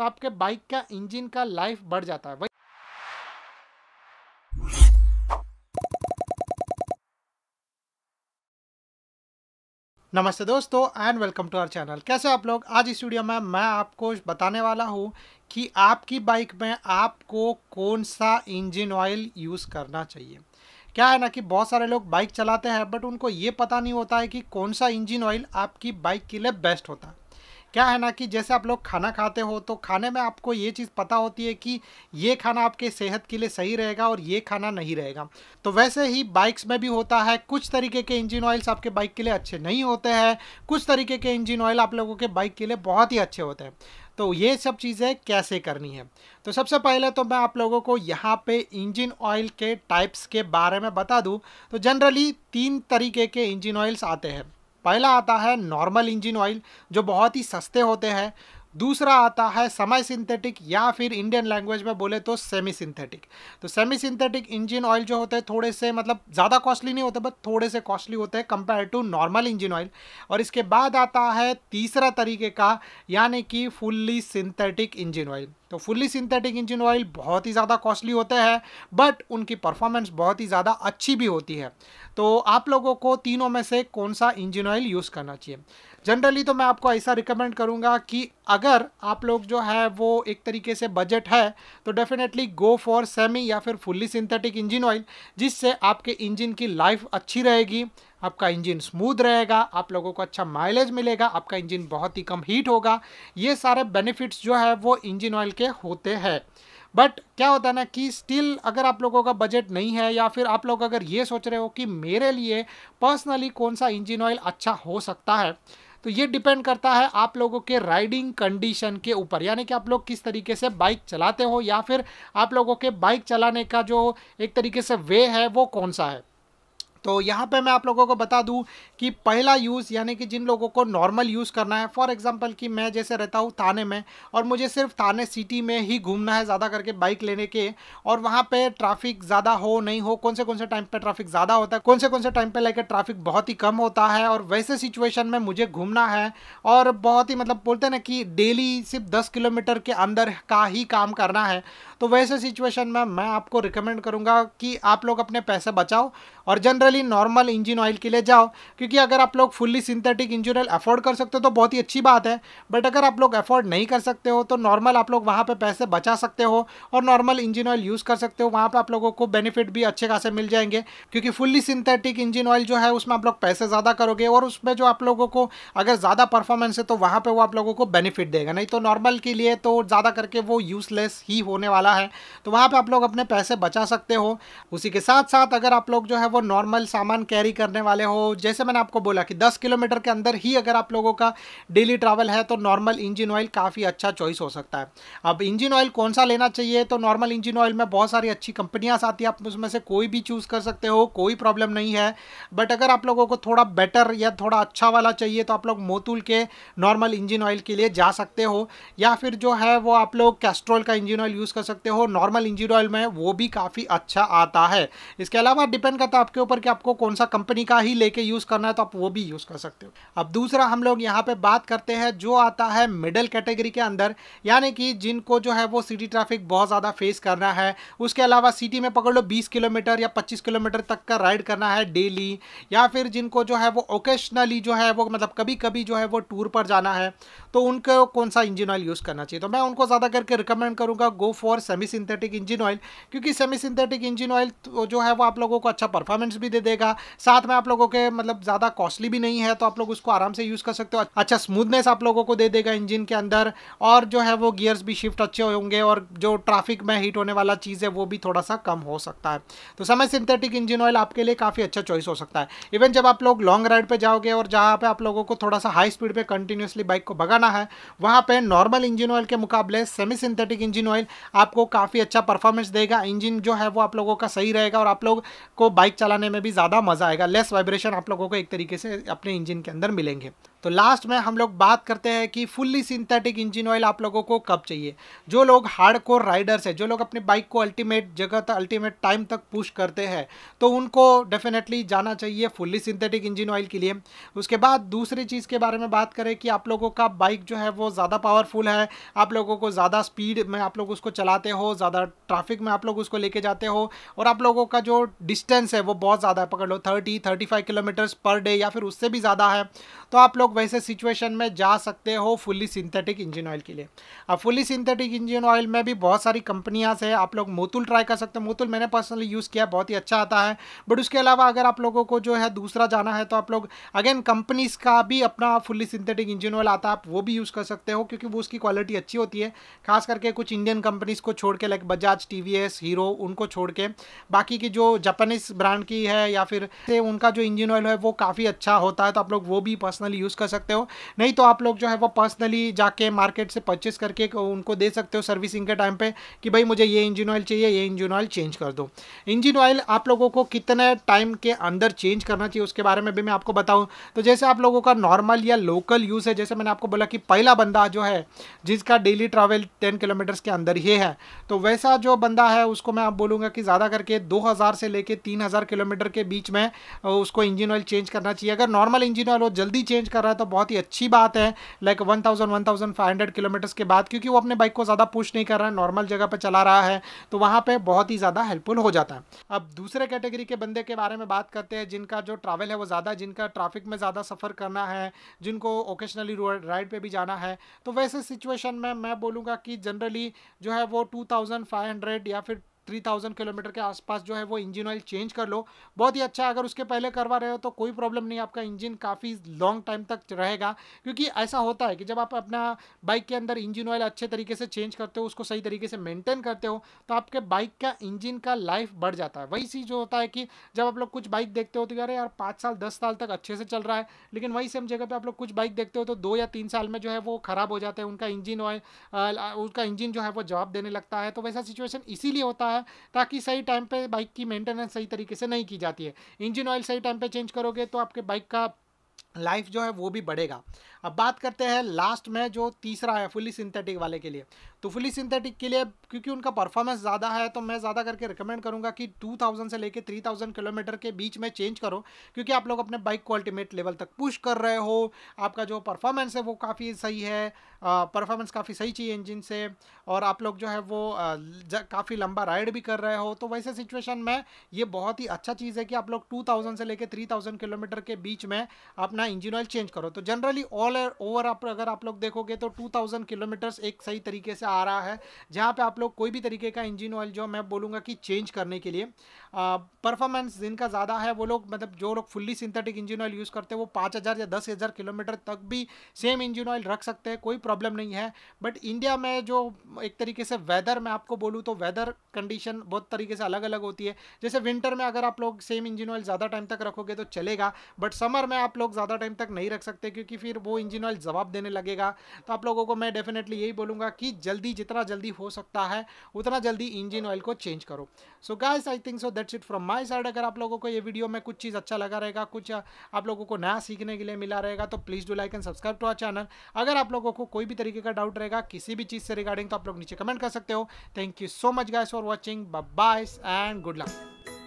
तो आपके बाइक का इंजन का लाइफ बढ़ जाता है नमस्ते दोस्तों and welcome to our channel कैसे आप लोग आज इस वीडियो में मैं आपको बताने वाला हूँ कि आपकी बाइक में आपको कौन सा इंजन ऑयल यूज़ करना चाहिए क्या है ना कि बहुत सारे लोग बाइक चलाते हैं बट उनको ये पता नहीं होता है कि कौन सा इंजन ऑयल आपकी बाइक के लिए बेस्ट होता है क्या है ना कि जैसे आप लोग खाना खाते हो तो खाने में आपको ये चीज़ पता होती है कि ये खाना आपके सेहत के लिए सही रहेगा और ये खाना नहीं रहेगा तो वैसे ही बाइक्स में भी होता है कुछ तरीके के इंजन ऑयल्स आपके बाइक के लिए अच्छे नहीं होते हैं कुछ तरीके के इंजन ऑयल आप लोगों के बाइक के लिए बहुत ही अच्छे होते हैं तो ये सब चीज़ें कैसे करनी है तो सबसे पहले तो मैं आप लोगों को यहाँ पे इंजन ऑयल के टाइप्स के बारे में बता दूँ तो जनरली तीन तरीके के इंजन ऑयल्स आते हैं पहला आता है नॉर्मल इंजन ऑयल जो बहुत ही सस्ते होते हैं दूसरा आता है समय सिंथेटिक या फिर इंडियन लैंग्वेज में बोले तो सेमी सिंथेटिक तो सेमी सिंथेटिक इंजन ऑयल जो होते हैं थोड़े से मतलब ज़्यादा कॉस्टली नहीं होते बट थोड़े से कॉस्टली होते हैं compare to normal engine oil और इसके बाद आता है तीसरा तरीके का यानी कि फुल्ली सिंथेटिक इंजन ऑयल तो फुल्ली सिंथेटिक इंजन ऑयल बहुत ही ज़्यादा कॉस्टली होते हैं बट उनकी परफॉर्मेंस बहुत ही ज़्यादा अच्छी भी होती है तो आप लोगों को तीनों में से कौन सा इंजन ऑयल यूज़ करना चाहिए जनरली तो मैं आपको ऐसा रिकमेंड करूँगा कि अगर आप लोग जो है वो एक तरीके से बजट है तो डेफिनेटली गो फॉर सेमी या फिर फुल्ली सिंथेटिक इंजन ऑयल जिससे आपके इंजन की लाइफ अच्छी रहेगी आपका इंजन स्मूथ रहेगा आप लोगों को अच्छा माइलेज मिलेगा आपका इंजन बहुत ही कम हीट होगा ये सारे बेनिफिट्स जो है वो इंजन ऑयल के होते हैं बट क्या होता है ना कि स्टिल अगर आप लोगों का बजट नहीं है या फिर आप लोग अगर ये सोच रहे हो कि मेरे लिए पर्सनली कौन सा इंजन ऑयल अच्छा हो सकता है तो ये डिपेंड करता है आप लोगों के राइडिंग कंडीशन के ऊपर यानी कि आप लोग किस तरीके से बाइक चलाते हो या फिर आप लोगों के बाइक चलाने का जो एक तरीके से वे है वो कौन सा है तो यहाँ पे मैं आप लोगों को बता दूँ कि पहला यूज़ यानी कि जिन लोगों को नॉर्मल यूज़ करना है फॉर एग्जांपल कि मैं जैसे रहता हूँ थाने में और मुझे सिर्फ थाने सिटी में ही घूमना है ज़्यादा करके बाइक लेने के और वहाँ पे ट्रैफिक ज़्यादा हो नहीं हो कौन से कौन से टाइम पर ट्रैफिक ज़्यादा होता है कौन से कौन से टाइम पर लेकर ट्राफिक बहुत ही कम होता है और वैसे सिचुएशन में मुझे घूमना है और बहुत ही मतलब बोलते हैं ना कि डेली सिर्फ दस किलोमीटर के अंदर का ही काम करना है तो वैसे सिचुएशन में मैं आपको रिकमेंड करूँगा कि आप लोग अपने पैसे बचाओ और general generally normal engine oil के लिए जाओ क्योंकि अगर आप लोग fully synthetic engine oil afford कर सकते हो तो बहुत ही अच्छी बात है बट अगर आप लोग अफोर्ड नहीं कर सकते हो तो नॉर्मल आप लोग वहाँ पर पैसे बचा सकते हो और नॉर्मल इंजन ऑयल यूज़ कर सकते हो वहाँ पर आप लोगों को बेनिफिट भी अच्छे खासे मिल जाएंगे क्योंकि फुल्ली सिंथेटिक इंजन ऑयल जो है उसमें आप लोग पैसे ज़्यादा करोगे और उसमें जो आप लोगों को अगर ज़्यादा परफॉर्मेंस है तो वहाँ पर वो आप लोगों को बेनिफिट देगा नहीं तो नॉर्मल के लिए तो ज़्यादा करके वो यूज़लेस ही होने वाला है तो वहाँ पर आप लोग अपने पैसे बचा सकते हो उसी के साथ साथ अगर आप लोग जो है वो नॉर्मल अवेलेबल सामान कैरी करने वाले हो जैसे मैंने आपको बोला कि 10 किलोमीटर के अंदर ही अगर आप लोगों का डेली ट्रैवल है तो नॉर्मल इंजन ऑयल काफ़ी अच्छा चॉइस हो सकता है अब इंजन ऑयल कौन सा लेना चाहिए तो नॉर्मल इंजन ऑयल में बहुत सारी अच्छी कंपनियाँ आती है आप उसमें से कोई भी चूज़ कर सकते हो कोई प्रॉब्लम नहीं है बट अगर आप लोगों को थोड़ा बेटर या थोड़ा अच्छा वाला चाहिए तो आप लोग मोतुल के नॉर्मल इंजन ऑयल के लिए जा सकते हो या फिर जो है वो आप लोग कैस्ट्रोल का इंजन ऑयल यूज़ कर सकते हो नॉर्मल इंजन ऑयल में वो भी काफ़ी अच्छा आता है इसके अलावा डिपेंड करता है आपके ऊपर आपको कौन सा कंपनी का ही लेके यूज़ करना है तो आप वो भी यूज़ कर सकते हो अब दूसरा हम लोग यहाँ पे बात करते हैं जो आता है मिडल कैटेगरी के अंदर यानी कि जिनको जो है वो सिटी ट्रैफिक बहुत ज़्यादा फेस करना है उसके अलावा सिटी में पकड़ लो बीस किलोमीटर या पच्चीस किलोमीटर तक का राइड करना है डेली या फिर जिनको जो है वो ओकेशनली जो है वो मतलब कभी कभी जो है वो टूर पर जाना है तो उनको कौन सा इंजन ऑयल यूज़ करना चाहिए तो मैं उनको ज़्यादा करके रिकमेंड करूंगा go for semi synthetic engine oil क्योंकि सेमी सिंथेटिक इंजन ऑयल जो है वो आप लोगों को अच्छा परफॉर्मेंस भी दे दे देगा साथ में आप लोगों के मतलब ज़्यादा कॉस्टली भी नहीं है तो आप लोग उसको आराम से यूज़ कर सकते हो अच्छा स्मूथनेस आप लोगों को दे देगा इंजन के अंदर और जो है वो गियर्स भी शिफ्ट अच्छे होंगे और जो ट्रैफिक में हीट होने वाला चीज़ है वो भी थोड़ा सा कम हो सकता है तो समय सिंथेटिक इंजन ऑयल आपके लिए काफ़ी अच्छा चॉइस हो सकता है इवन जब आप लोग लॉन्ग राइड पर जाओगे और जहाँ पर आप लोगों को थोड़ा सा हाई स्पीड पर कंटिन्यूसली बाइक को भगाना है वहाँ पर नॉर्मल इंजन ऑयल के मुकाबले सेमी सिंथेटिक इंजन ऑयल आपको काफ़ी अच्छा परफॉर्मेंस देगा इंजन जो है वो आप लोगों का सही रहेगा और आप लोग को बाइक चलाने में भी भी ज़्यादा मज़ा आएगा लेस वाइब्रेशन आप लोगों को एक तरीके से अपने इंजन के अंदर मिलेंगे तो लास्ट में हम लोग बात करते हैं कि फुल्ली सिंथेटिक इंजन ऑयल आप लोगों को कब चाहिए जो लोग हार्ड कोर राइडर्स है जो लोग अपने बाइक को अल्टीमेट जगह तक अल्टीमेट टाइम तक पुश करते हैं तो उनको डेफिनेटली जाना चाहिए फुल्ली सिंथेटिक इंजन ऑयल के लिए उसके बाद दूसरी चीज़ के बारे में बात करें कि आप लोगों का बाइक जो है वो ज़्यादा पावरफुल है आप लोगों को ज़्यादा स्पीड में आप लोग उसको चलाते हो ज़्यादा ट्राफिक में आप लोग उसको लेके जाते हो और आप लोगों का जो डिस्टेंस है वो बहुत ज़्यादा ज़्यादा पकड़ लो thirty thirty five kilometres per day या फिर उससे भी ज़्यादा है तो आप लोग वैसे सिचुएशन में जा सकते हो फुली सिंथेटिक इंजन ऑयल के लिए अब फुल्ली सिंथेटिक इंजन ऑयल में भी बहुत सारी कंपनियाँ से आप लोग मोतुल ट्राई कर सकते हो मोतुल मैंने पर्सनली यूज़ किया बहुत ही अच्छा आता है बट उसके अलावा अगर आप लोगों को जो है दूसरा जाना है तो आप लोग अगेन कंपनीज़ का भी अपना फुल्ली सिंथेटिक इंजन ऑयल आता है आप वो भी यूज़ कर सकते हो क्योंकि वो उसकी क्वालिटी अच्छी होती है खास करके कुछ इंडियन कंपनीज़ को छोड़ के लाइक बजाज टी हीरो उनको छोड़ के बाकी की जो जापानीज़ ब्रांड की है है या फिर उनका जो इंजन ऑयल है वो काफ़ी अच्छा होता है तो आप लोग वो भी पर्सनली यूज़ कर सकते हो नहीं तो आप लोग जो है वो पर्सनली जाके मार्केट से परचेस करके उनको दे सकते हो सर्विसिंग के टाइम पर कि भाई मुझे ये इंजन ऑयल चाहिए ये इंजन ऑयल चेंज कर दो इंजन ऑयल आप लोगों को कितने टाइम के अंदर चेंज करना चाहिए उसके बारे में भी मैं आपको बताऊँ तो जैसे आप लोगों का नॉर्मल या लोकल यूज़ है जैसे मैंने आपको बोला कि पहला बंदा जो है जिसका डेली ट्रैवल 10 किलोमीटर्स के अंदर ही है तो वैसा जो बंदा है उसको मैं आप बोलूँगा कि ज़्यादा करके 2000 से लेके 3000 किलोमीटर के के बीच में उसको इंजन ऑयल चेंज करना चाहिए अगर नॉर्मल इंजन ऑयल वो जल्दी चेंज कर रहा है तो बहुत ही अच्छी बात है लाइक वन थाउजेंड किलोमीटर्स के बाद क्योंकि वो अपने बाइक को ज़्यादा पुश नहीं कर रहा है नॉर्मल जगह पर चला रहा है तो वहाँ पर बहुत ही ज़्यादा हेल्पफुल हो जाता है अब दूसरे कैटेगरी के बंदे के बारे में बात करते हैं जिनका जो ट्रैवल है वो ज़्यादा जिनका ट्रैफिक में ज़्यादा सफ़र करना है जिनको ओकेशनली राइड पे भी जाना है तो वैसे सिचुएशन में मैं बोलूँगा कि जनरली जो है वो 2500 या फिर थ्री थाउजेंड किलोमीटर के आसपास जो है वो इंजन ऑयल चेंज कर लो बहुत ही अच्छा है अगर उसके पहले करवा रहे हो तो कोई प्रॉब्लम नहीं आपका इंजन काफ़ी लॉन्ग टाइम तक रहेगा क्योंकि ऐसा होता है कि जब आप अपना बाइक के अंदर इंजन ऑयल अच्छे तरीके से चेंज करते हो उसको सही तरीके से मेंटेन करते हो तो आपके बाइक का इंजन का लाइफ बढ़ जाता है वही चीज़ जो होता है कि जब आप लोग कुछ बाइक देखते हो तो यार यार पाँच साल दस साल तक अच्छे से चल रहा है लेकिन वही सेम जगह पर आप लोग कुछ बाइक देखते हो तो दो या तीन साल में जो है वो ख़राब हो जाते हैं उनका इंजन ऑयल उनका इंजन जो है वो जवाब देने लगता है तो वैसा सिचुएशन इसीलिए होता है होगा ताकि सही टाइम पे बाइक की मेंटेनेंस सही तरीके से नहीं की जाती है इंजन ऑयल सही टाइम पे चेंज करोगे तो आपके बाइक का लाइफ जो है वो भी बढ़ेगा अब बात करते हैं लास्ट में जो तीसरा है फुली सिंथेटिक वाले के लिए तो फुली सिंथेटिक के लिए क्योंकि उनका परफॉर्मेंस ज़्यादा है तो मैं ज़्यादा करके रिकमेंड करूँगा कि 2000 से लेके 3000 किलोमीटर के बीच में चेंज करो क्योंकि आप लोग अपने बाइक को अल्टीमेट लेवल तक पुश कर रहे हो आपका जो परफॉर्मेंस है वो काफ़ी सही है परफॉर्मेंस काफ़ी सही चाहिए इंजन से और आप लोग जो है वो काफ़ी लंबा राइड भी कर रहे हो तो वैसे सिचुएशन में ये बहुत ही अच्छा चीज़ है कि आप लोग 2000 से लेकर 3000 किलोमीटर के बीच में अपना इंजन ऑयल चेंज करो तो जनरली ऑल ओवर आप अगर आप लोग देखोगे तो टू किलोमीटर्स एक सही तरीके से आ रहा है जहाँ पर आप लोग कोई भी तरीके का इंजिन ऑयल जो मैं बोलूँगा कि चेंज करने के लिए परफॉर्मेंस जिनका ज़्यादा है वो लोग मतलब जो लोग fully synthetic engine oil use करते हैं वो पाँच या दस किलोमीटर तक भी सेम इंजन ऑयल रख सकते हैं कोई प्रॉब्लम नहीं है बट इंडिया में जो एक तरीके से वेदर मैं आपको बोलूँ तो वेदर कंडीशन बहुत तरीके से अलग अलग होती है जैसे विंटर में अगर आप लोग सेम इंजन ऑयल ज़्यादा टाइम तक रखोगे तो चलेगा बट समर में आप लोग ज़्यादा टाइम तक नहीं रख सकते क्योंकि फिर वो इंजन ऑयल जवाब देने लगेगा तो आप लोगों को मैं डेफिनेटली यही बोलूँगा कि जल्दी जितना जल्दी हो सकता है उतना जल्दी इंजन ऑयल को चेंज करो so guys I think so that's it from my side अगर आप लोगों को ये वीडियो में कुछ चीज़ अच्छा लगा रहेगा कुछ आप लोगों को नया सीखने के लिए मिला रहेगा तो please do like and subscribe to our channel अगर आप लोगों को कोई कोई भी तरीके का डाउट रहेगा किसी भी चीज़ से रिगार्डिंग तो आप लोग नीचे कमेंट कर सकते हो thank you so much guys for watching bye and good luck